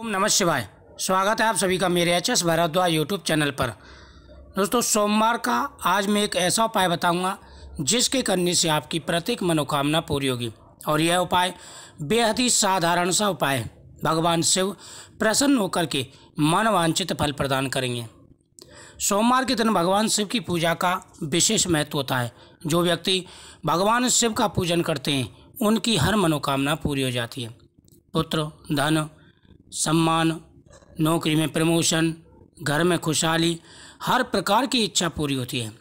ओम नमः शिवाय स्वागत है आप सभी का मेरे H S Bhardwaj YouTube channel पर दोस्तों सोमवार का आज मैं एक ऐसा उपाय बताऊंगा जिसके करने से आपकी प्रत्येक मनोकामना पूरी होगी और यह उपाय बेहद ही साधारण सा उपाय है भगवान शिव प्रसन्न होकर के मनवांछित फल प्रदान करेंगे सोमवार के दिन भगवान शिव की पूजा का विशेष महत्व होता है जो व्यक्ति भगवान शिव का पूजन करते हैं उनकी हर मनोकामना पूरी हो जाती है पुत्र धन सम्मान नौकरी में प्रमोशन घर में खुशहाली हर प्रकार की इच्छा पूरी होती है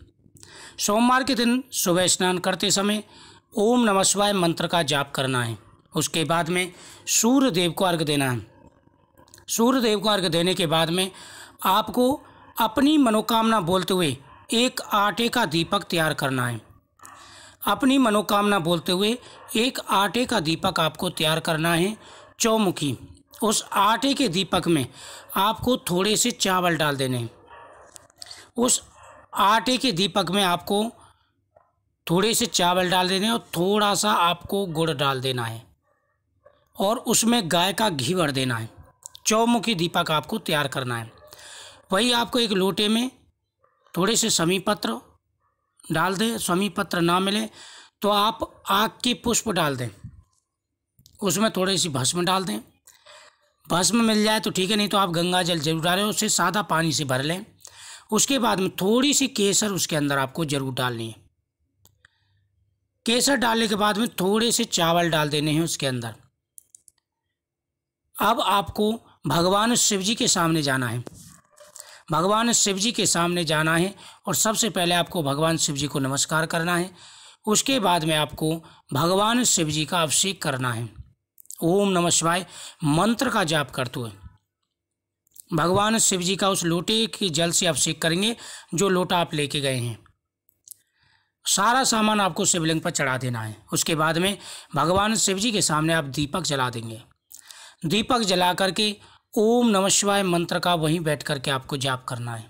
सोमवार के दिन सुबह स्नान करते समय ओम नमः शिवाय मंत्र का जाप करना है उसके बाद में सूर्य देव को अर्घ देना है सूर्य देव को अर्घ देने के बाद में आपको अपनी मनोकामना बोलते हुए एक आटे का दीपक तैयार करना है अपनी मनोकामना बोलते हुए एक आटे का दीपक आपको तैयार करना है चौमुखी उस आटे के दीपक में आपको थोड़े से चावल डाल देने उस आटे के दीपक में आपको थोड़े से चावल डाल देने और थोड़ा सा आपको गुड़ डाल देना है और उसमें गाय का घी भर देना है चौमुखी दीपक आपको तैयार करना है वही आपको एक लोटे में थोड़े से समी पत्र डाल दें समी पत्र ना मिले तो आप आग के पुष्प डाल दें उसमें थोड़ी सी भस्म डाल दें भस्म मिल जाए तो ठीक है नहीं तो आप गंगा जल जरूर डालें उससे सादा पानी से भर लें उसके बाद में थोड़ी सी केसर उसके अंदर आपको ज़रूर डालनी है केसर डालने के बाद में थोड़े से चावल डाल देने हैं उसके अंदर अब आपको भगवान शिव जी के सामने जाना है भगवान शिव जी के सामने जाना है और सबसे पहले आपको भगवान शिव जी को नमस्कार करना है उसके बाद में आपको भगवान शिव जी का अभिषेक करना है ओम नमः शिवाय मंत्र का जाप करते हुए भगवान शिव जी का उस लोटे की जल से अभिषेक करेंगे जो लोटा आप लेके गए हैं सारा सामान आपको शिवलिंग पर चढ़ा देना है उसके बाद में भगवान शिव जी के सामने आप दीपक जला देंगे दीपक जला करके ओम नम शिवाय मंत्र का वहीं बैठ करके आपको जाप करना है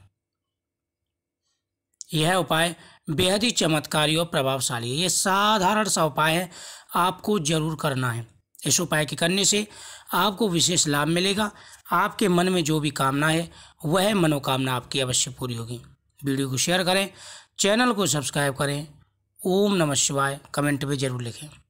यह उपाय बेहद ही चमत्कारी और प्रभावशाली है यह साधारण सा उपाय है आपको जरूर करना है इस उपाय के करने से आपको विशेष लाभ मिलेगा आपके मन में जो भी कामना है वह मनोकामना आपकी अवश्य पूरी होगी वीडियो को शेयर करें चैनल को सब्सक्राइब करें ओम नमः शिवाय कमेंट में जरूर लिखें